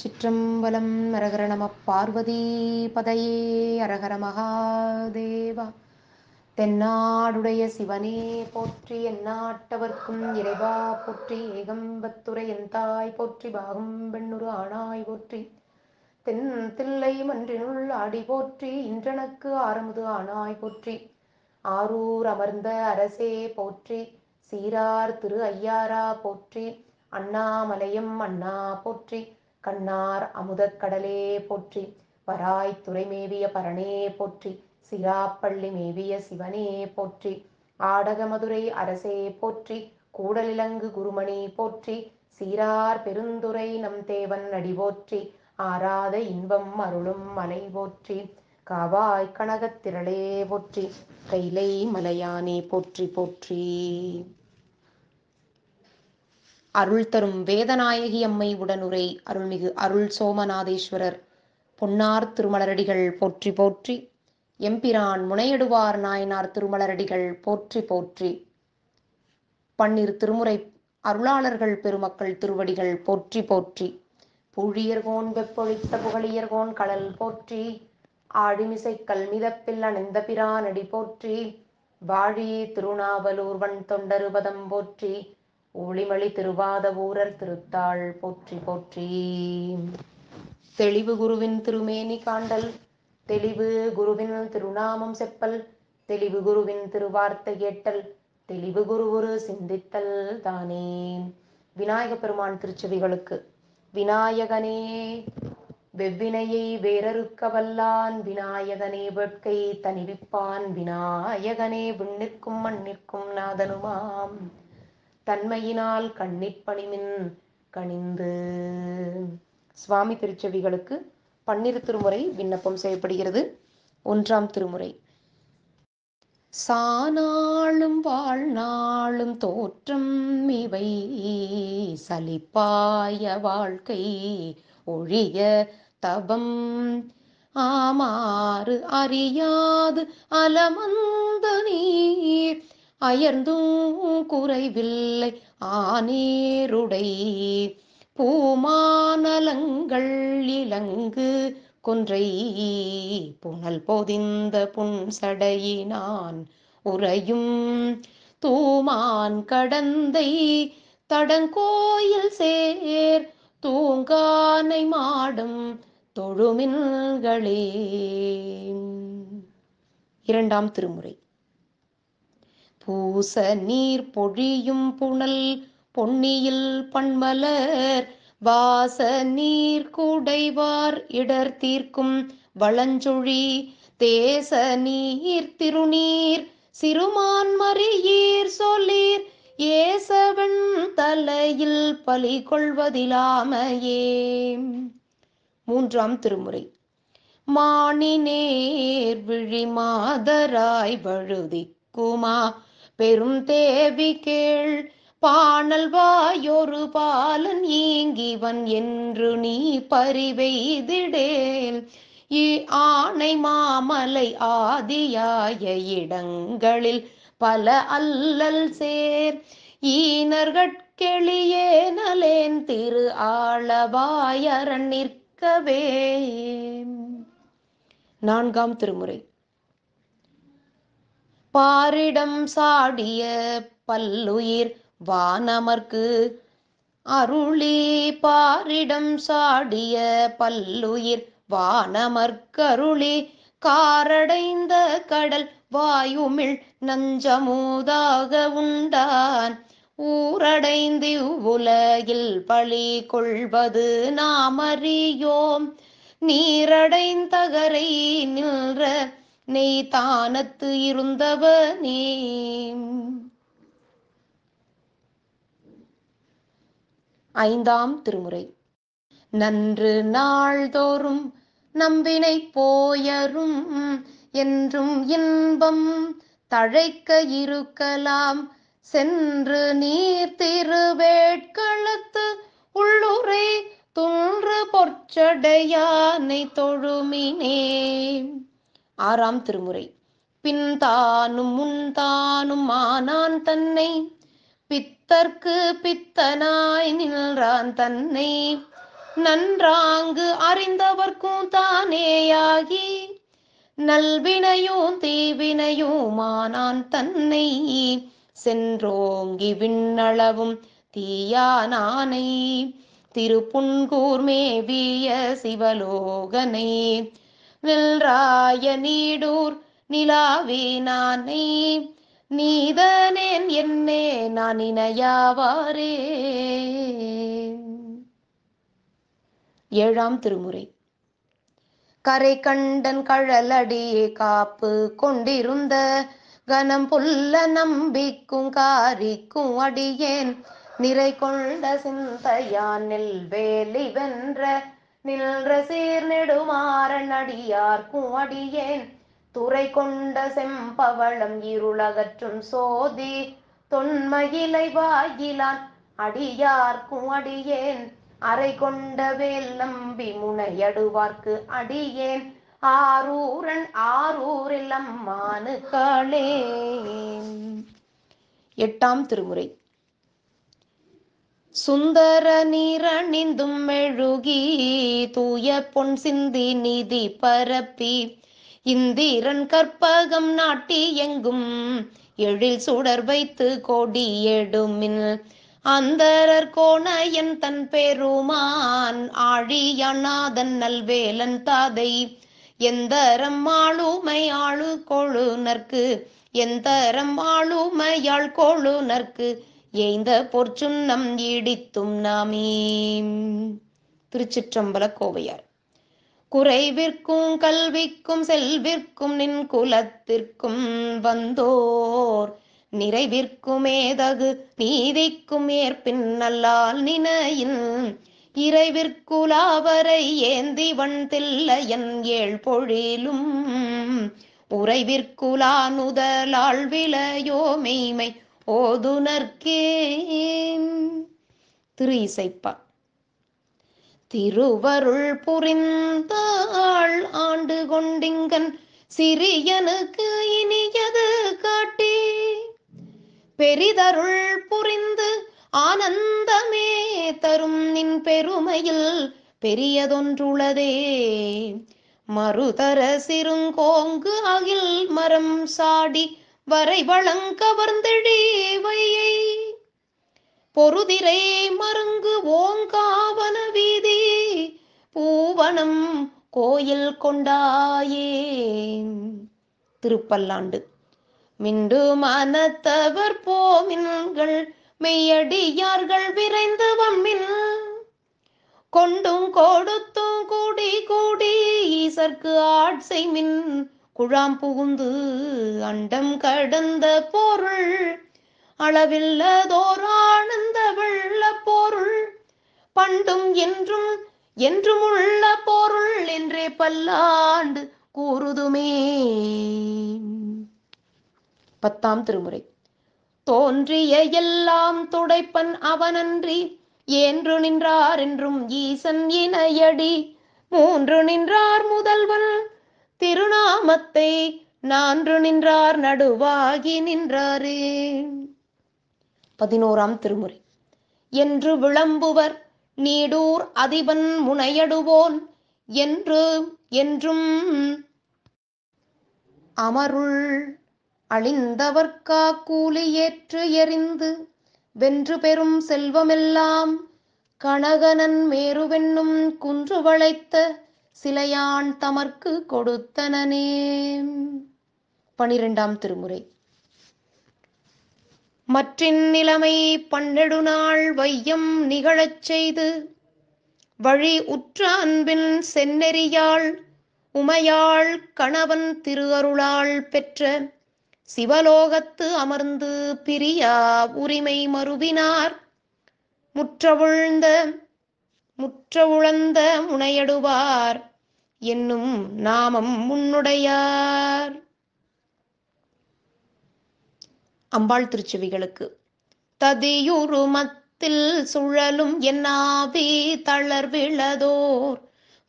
சிற்றம்பலம் அரகர நம பார்வதி பதையே அரகர மகாதேவா தென்னாடுடைய சிவனே போற்றி எந்நாட்டவர்க்கும் இறைவா போற்றி ஏகம்பத்துரை என் தாய் போற்றி பாகும் பெண்ணுரு ஆணாய் போற்றி தென் தில்லை மன்றினுள் அடி போற்றி இன்றனுக்கு ஆரமுது ஆணாய் போற்றி ஆரூர் அமர்ந்த அரசே போற்றி சீரார் திரு ஐயாரா போற்றி அண்ணாமலையும் அண்ணா போற்றி கண்ணார் அமுதக்கடலே போற்றி வராய் மேவிய பரணே போற்றி சிராப்பள்ளி மேவிய சிவனே போற்றி ஆடகமதுரை அரசே போற்றி கூடலிலங்கு குருமணி போற்றி சீரார் பெருந்துரை நம் தேவன் அடிபோற்றி ஆராத இன்பம் அருளும் மலை போற்றி காவாய் திரளே போற்றி கைலை மலையானே போற்றி போற்றி அருள் தரும் வேதநாயகி அம்மை உடனுரை அருள்மிகு அருள் சோமநாதேஸ்வரர் பொன்னார் திருமலரடிகள் போற்றி போற்றி எம்பிரான் முனையிடுவார் நாயனார் திருமலரடிகள் போற்றி போற்றி பன்னிரு திருமுறை அருளாளர்கள் பெருமக்கள் திருவடிகள் போற்றி போற்றி புழியர்கோன் வெப்பொழித்த புகழியர்கோன் கடல் போற்றி ஆடிமிசை கல்மிதப்பில் அணிந்த பிரானடி போற்றி வாழி திருநாவலூர்வன் தொண்டருபதம் போற்றி ஒளிமளி திருவாத ஊரர் திருத்தாள் போற்றி போற்றி தெளிவு குருவின் திருமேனி காண்டல் தெளிவு குருவின் திருநாமம் செப்பல் தெளிவு குருவின் திருவார்த்தை கேட்டல் தெளிவு குரு ஒரு சிந்தித்தல் தானே விநாயக பெருமான் திருச்செவிகளுக்கு விநாயகனே வெவ்வினையை வேறறுக்க வல்லான் விநாயகனே வேட்கை தணிவிப்பான் விநாயகனே விண்ணிற்கும் மண்ணிற்கும் நாதனுமாம் தன்மையினால் கண்ணிற்பணிமின் கணிந்து சுவாமி திருச்செவிகளுக்கு பன்னிரு திருமுறை விண்ணப்பம் செய்யப்படுகிறது ஒன்றாம் திருமுறை சானாளும் வாழ்நாளும் தோற்றம் இவை சலிப்பாய வாழ்க்கை ஒழிய தபம் ஆமாறு அறியாது அலமந்த நீர் அயர்ந்தும் குறைவில்லை ஆனேருடை பூமானலங்கள் இலங்கு கொன்றை புனல் பொதிந்த புன்சடையினான் உறையும் தூமான் கடந்தை தடங்கோயில் சேர் தூங்கானை மாடும் தொழுமின்களே இரண்டாம் திருமுறை பூச நீர் பொழியும் புனல் பொன்னியில் பண்மலர் வாச நீர் குடைவார் இடர் தீர்க்கும் வளஞ்சொழி தேச நீர் திருநீர் சிறுமான் மறியீர் சொல்லீர் ஏசவன் தலையில் பலி கொள்வதிலாமையே மூன்றாம் திருமுறை மானினேர் விழி மாதராய் வழுதிக்குமா பெரும் தேவி கேள் பாணல் வாயொரு பாலன் ஈங்கிவன் என்று நீ பறிவைதிடேல் இ ஆனை மாமலை ஆதியாய இடங்களில் பல அல்லல் சேர் ஈனர்கட்கெளியே நலேன் திரு ஆளவாயரன் நிற்கவே நான்காம் திருமுறை பாரிடம் சாடிய பல்லுயிர் வானமர்க்கு அருளி பாரிடம் சாடிய பல்லுயிர் வானமர்க்கருளி காரடைந்த கடல் வாயுமிழ் நஞ்சமூதாக உண்டான் ஊரடைந்து உலகில் பழி கொள்வது நாமறியோம் நீரடைந்தகரை நின்ற நெய் தானத்து இருந்தவ நீ ஐந்தாம் திருமுறை நன்று நாள்தோறும் நம்பினை போயரும் என்றும் இன்பம் தழைக்க இருக்கலாம் சென்று நீர் திருவேட்களத்து உள்ளுரை துன்று பொற்சடையானை தொழுமினே ஆறாம் திருமுறை பின் தானும் முன் தானும் ஆனான் தன்னை பித்தற்கு பித்தனாய் நின்றான் தன்னை நன்றாங்கு அறிந்தவர்க்கும் தானேயாகி நல்வினையும் தீவினையுமானான் தன்னை சென்றோங்கி விண்ணளவும் தீயானானை திருப்புன்கூர் மேவிய சிவலோகனை நில்ராய நீடூர் நிலாவினானே நீதனேன் என்னே நான் இணையாவாரே ஏழாம் திருமுறை கரை கண்டன் கழலடியே காப்பு கொண்டிருந்த கனம் புல்ல நம்பிக்கும் காரிக்கும் அடியேன் நிறை கொண்ட சிந்தையானில் வேலி வென்ற நின்ற சீர் நெடுமாறன் அடியார்க்கும் அடியேன் துறை கொண்ட செம்பவளம் இருளகற்றும் சோதி தொன்மயிலை வாயிலான் அடியார்க்கும் அடியேன் அறை கொண்ட வேல் நம்பி முனையடுவார்க்கு அடியேன் ஆரூரன் ஆரூரில் அம்மானு காளே எட்டாம் திருமுறை சுந்தர நீரணிந்தும் மெழுகி தூய பொன் சிந்தி நிதி பரப்பி இந்திரன் கற்பகம் நாட்டி எங்கும் எழில் சுடர் வைத்து கோடி எடுமின் அந்தரர் கோணையன் தன் பெருமான் ஆழியநாதன் நல்வேலன் தாதை எந்தரம் ஆளுமை ஆளு கொழு கொழுநர்க்கு எந்தரம் ஆளுமையாள் நற்கு ஏய்ந்த பொற்சுண்ணம் ஈடித்தும் நாமே திருச்சிற்றம்பல கோவையார் குறைவிற்கும் கல்விக்கும் செல்விற்கும் நின் குலத்திற்கும் வந்தோர் நிறைவிற்குமேதகு நீதிக்கும் ஏற்பின் நல்லால் நினையின் இறைவிற்குலாவரை ஏந்திவன் என் ஏழ் பொழிலும் உறைவிற்குலா நுதலாள் விளையோ மெய்மை ஓதுனர்க்கேன் திரு இசைப்பா திருவருள் புரிந்தாள் ஆண்டு கொண்டிங்கன் சிறியனுக்கு இனியது காட்டி பெரிதருள் புரிந்து ஆனந்தமே தரும் நின் பெருமையில் பெரியதொன்றுள்ளதே மறுதர சிறுங்கோங்கு அகில் மரம் சாடி வரை வளங்கவர்ந்தெழி வையை பொருதிரை மருங்கு ஓங்காவன வீதி பூவனம் கோயில் கொண்டாயே திருப்பல்லாண்டு மிண்டு மனத்தவர் போமின்கள் மெய்யடியார்கள் விரைந்து வம்மின் கொண்டும் கொடுத்தும் கூடி கூடி ஈசற்கு ஆட்சை மின் குழாம் புகுந்து அண்டம் கடந்த பொருள் அளவில்லதோரானந்த வெள்ள பொருள் பண்டும் என்றும் என்றும் உள்ள பொருள் என்றே பல்லாண்டு கூறுதுமே பத்தாம் திருமுறை தோன்றிய எல்லாம் துடைப்பன் அவனன்றி ஏன்று நின்றார் என்றும் ஈசன் இணையடி மூன்று நின்றார் முதல்வன் திருநாமத்தை நான்று நின்றார் நடுவாகி நின்றாரே பதினோராம் திருமுறை என்று விளம்புவர் நீடூர் அதிபன் முனையடுவோன் என்று என்றும் அமருள் அழிந்தவர்க்கா கூலி ஏற்று எறிந்து வென்று பெறும் செல்வமெல்லாம் கனகனன் மேருவென்னும் குன்று வளைத்த சிலையான் தமர்க்கு கொடுத்தனே பனிரெண்டாம் திருமுறை மற்றின் நிலைமை பன்னெடு நாள் வையம் நிகழச் செய்து வழி உற்ற அன்பின் செந்நெறியாள் உமையாள் கணவன் திருஅருளாள் பெற்ற சிவலோகத்து அமர்ந்து பிரியா உரிமை மறுவினார் முற்றவுழ்ந்த முற்றவுழந்த முனையடுவார் என்னும் நாமம் முன்னுடையார் அம்பாள் திருச்சுவிகளுக்கு ததியுருமத்தில் சுழலும் என்னாவி விழதோர்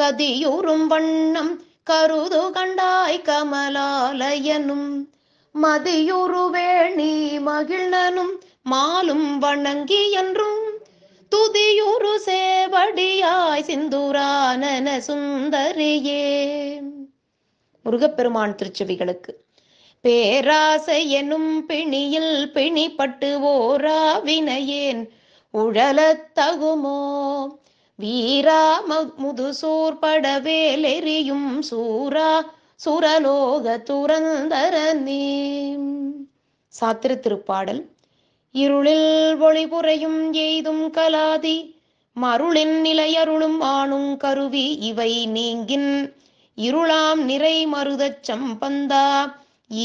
கதியுறும் வண்ணம் கருது கண்டாய் கமலாலயனும் மதியுருவேணி மகிழ்னனும் மாலும் வணங்கி என்றும் துதியுரு சேவடியாய் சிந்துரான சுந்தரியே முருகப்பெருமான் திருச்செவிகளுக்கு பேராசை எனும் பிணியில் பிணிப்பட்டு ஓரா வினையேன் உழலத்தகுமோ வீரா முதுசோர் படவேல் எரியும் சூரா சுரலோக துரந்தர நீ சாத்திர திருப்பாடல் இருளில் ஒளிபுரையும் எய்தும் கலாதி மருளின் நிலையருளும் ஆணும் கருவி இவை நீங்கின் இருளாம் நிறை மருதச் சம்பந்தா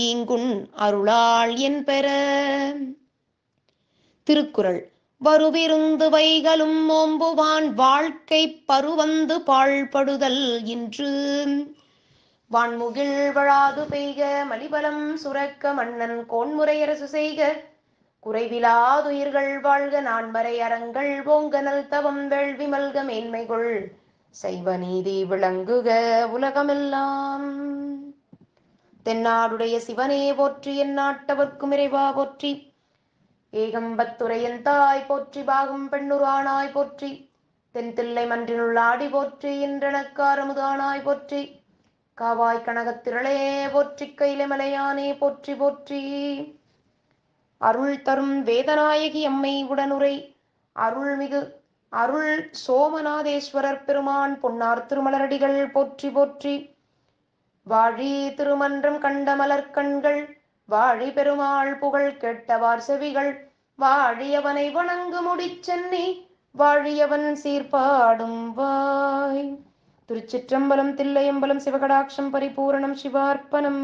ஈங்குண் அருளாள் என் பெற திருக்குறள் வருவிருந்து வைகளும் ஓம்புவான் வாழ்க்கை பருவந்து பாழ்படுதல் இன்று வான்முகில் வழாது பெய்க மலிபலம் சுரக்க மன்னன் கோன்முறையரசு செய்க குறைவிலாதுயிர்கள் வாழ்க நான்மறை அறங்கள் ஓங்கனல் தவம் வேள்வி மல்க மேன்மைகள் சைவ நீதி விளங்குக உலகமெல்லாம் தென்னாடுடைய சிவனே போற்றி என் நாட்டவர்க்கும் இறைவா போற்றி ஏகம்பத்துரையன் தாய் போற்றி பாகம் பெண்ணுரானாய் போற்றி தென் தில்லை மன்றினுள் ஆடி போற்றி இன்றனக்காரமுதானாய் போற்றி காவாய் கனகத்திரளே போற்றி கைலமலையானே மலையானே போற்றி போற்றி அருள் தரும் வேதநாயகி அம்மை உடனுரை அருள்மிகு அருள் சோமநாதேஸ்வரர் பெருமான் பொன்னார் திருமலரடிகள் போற்றி போற்றி வாழி திருமன்றம் கண்ட மலர்கண்கள் வாழி பெருமாள் புகழ் கெட்டவார் செவிகள் வாழியவனை வணங்கு சென்னி வாழியவன் சீர்பாடும் வாய் திருச்சிற்றம்பலம் தில்லையம்பலம் சிவகடாட்சம் பரிபூரணம் சிவார்ப்பணம்